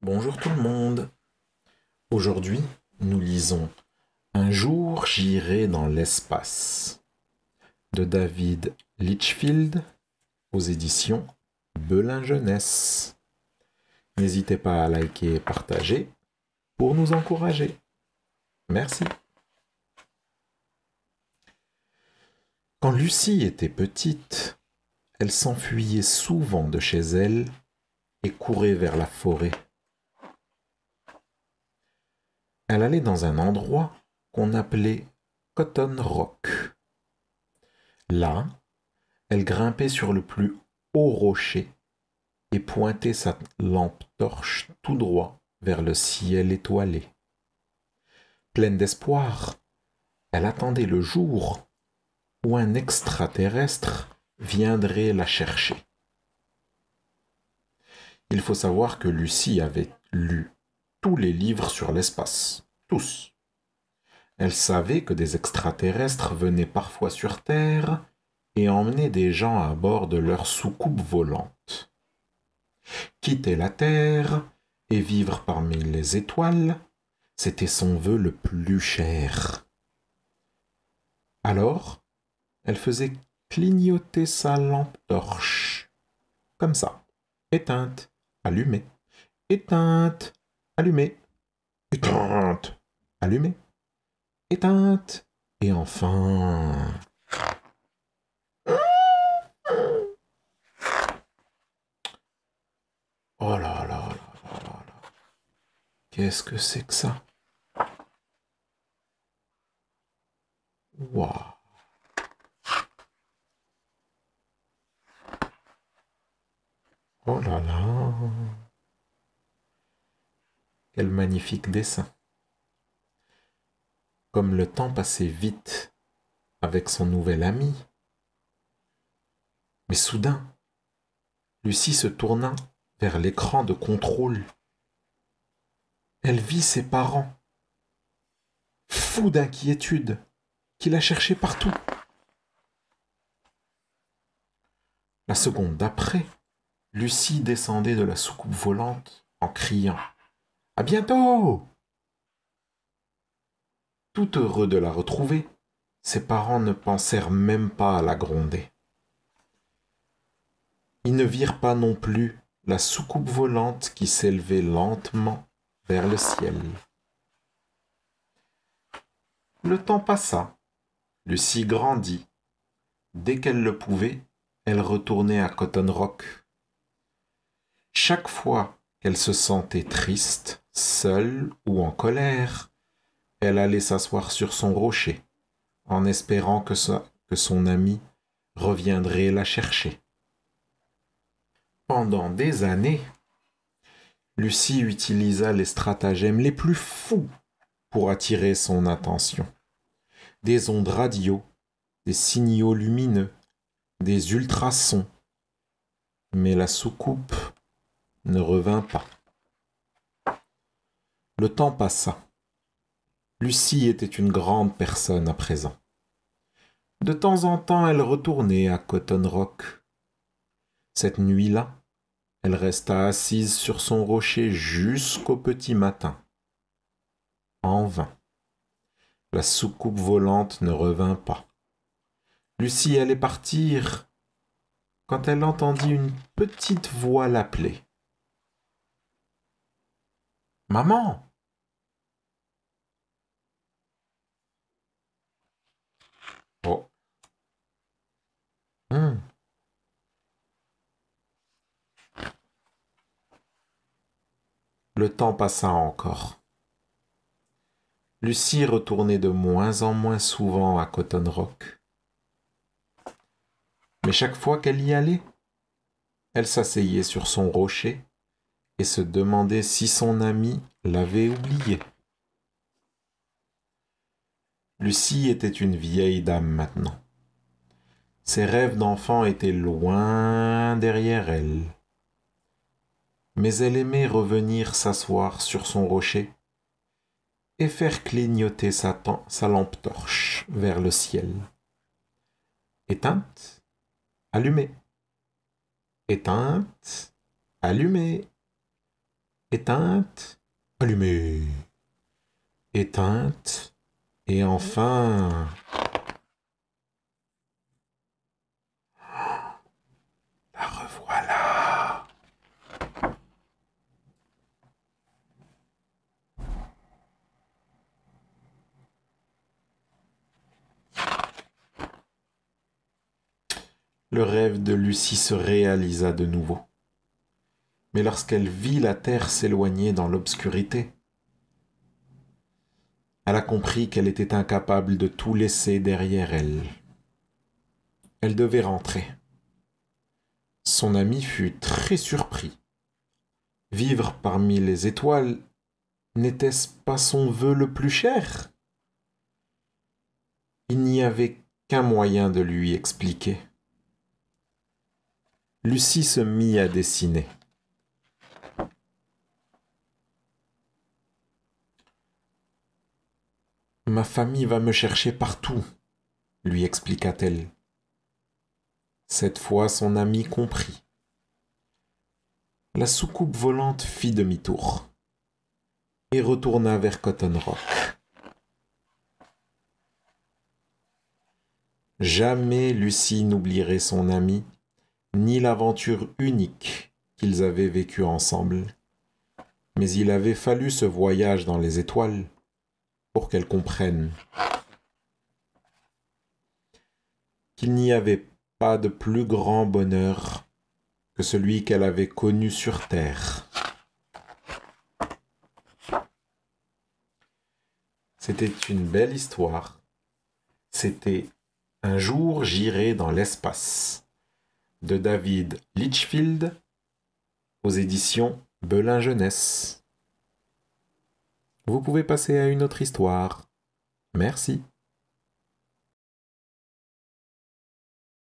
Bonjour tout le monde. Aujourd'hui, nous lisons Un jour j'irai dans l'espace de David Litchfield aux éditions Belin Jeunesse. N'hésitez pas à liker et partager pour nous encourager. Merci. Quand Lucie était petite, elle s'enfuyait souvent de chez elle et courait vers la forêt elle allait dans un endroit qu'on appelait Cotton Rock. Là, elle grimpait sur le plus haut rocher et pointait sa lampe torche tout droit vers le ciel étoilé. Pleine d'espoir, elle attendait le jour où un extraterrestre viendrait la chercher. Il faut savoir que Lucie avait lu tous les livres sur l'espace tous. Elle savait que des extraterrestres venaient parfois sur Terre et emmenaient des gens à bord de leur soucoupe volante. Quitter la Terre et vivre parmi les étoiles, c'était son vœu le plus cher. Alors, elle faisait clignoter sa lampe torche. Comme ça. Éteinte, allumée. Éteinte, allumée. Éteinte, Allumé éteinte, et enfin... Oh là là là là Qu'est-ce que c'est que ça Waouh. Oh là là. Quel magnifique dessin comme le temps passait vite avec son nouvel ami. Mais soudain, Lucie se tourna vers l'écran de contrôle. Elle vit ses parents, fous d'inquiétude, qui la cherchaient partout. La seconde d'après, Lucie descendait de la soucoupe volante en criant ⁇ À bientôt !⁇ tout heureux de la retrouver, ses parents ne pensèrent même pas à la gronder. Ils ne virent pas non plus la soucoupe volante qui s'élevait lentement vers le ciel. Le temps passa. Lucie grandit. Dès qu'elle le pouvait, elle retournait à Cotton Rock. Chaque fois qu'elle se sentait triste, seule ou en colère, elle allait s'asseoir sur son rocher, en espérant que, que son ami reviendrait la chercher. Pendant des années, Lucie utilisa les stratagèmes les plus fous pour attirer son attention. Des ondes radio, des signaux lumineux, des ultrasons. Mais la soucoupe ne revint pas. Le temps passa. Lucie était une grande personne à présent. De temps en temps, elle retournait à Cotton Rock. Cette nuit-là, elle resta assise sur son rocher jusqu'au petit matin. En vain. La soucoupe volante ne revint pas. Lucie allait partir quand elle entendit une petite voix l'appeler. Maman le temps passa encore. Lucie retournait de moins en moins souvent à Cotton Rock. Mais chaque fois qu'elle y allait, elle s'asseyait sur son rocher et se demandait si son ami l'avait oubliée. Lucie était une vieille dame maintenant. Ses rêves d'enfant étaient loin derrière elle mais elle aimait revenir s'asseoir sur son rocher et faire clignoter sa, lampe torche vers le ciel. Éteinte, allumée. Éteinte, allumée. Éteinte, allumée. Éteinte, et enfin le rêve de Lucie se réalisa de nouveau. Mais lorsqu'elle vit la terre s'éloigner dans l'obscurité, elle a compris qu'elle était incapable de tout laisser derrière elle. Elle devait rentrer. Son ami fut très surpris. Vivre parmi les étoiles, n'était-ce pas son vœu le plus cher Il n'y avait qu'un moyen de lui expliquer. Lucie se mit à dessiner. Ma famille va me chercher partout, lui expliqua-t-elle. Cette fois, son ami comprit. La soucoupe volante fit demi-tour et retourna vers Cotton Rock. Jamais Lucie n'oublierait son ami ni l'aventure unique qu'ils avaient vécue ensemble, mais il avait fallu ce voyage dans les étoiles pour qu'elle comprenne qu'il n'y avait pas de plus grand bonheur que celui qu'elle avait connu sur Terre. C'était une belle histoire. C'était un jour j'irai dans l'espace de David Litchfield aux éditions Belin Jeunesse. Vous pouvez passer à une autre histoire. Merci.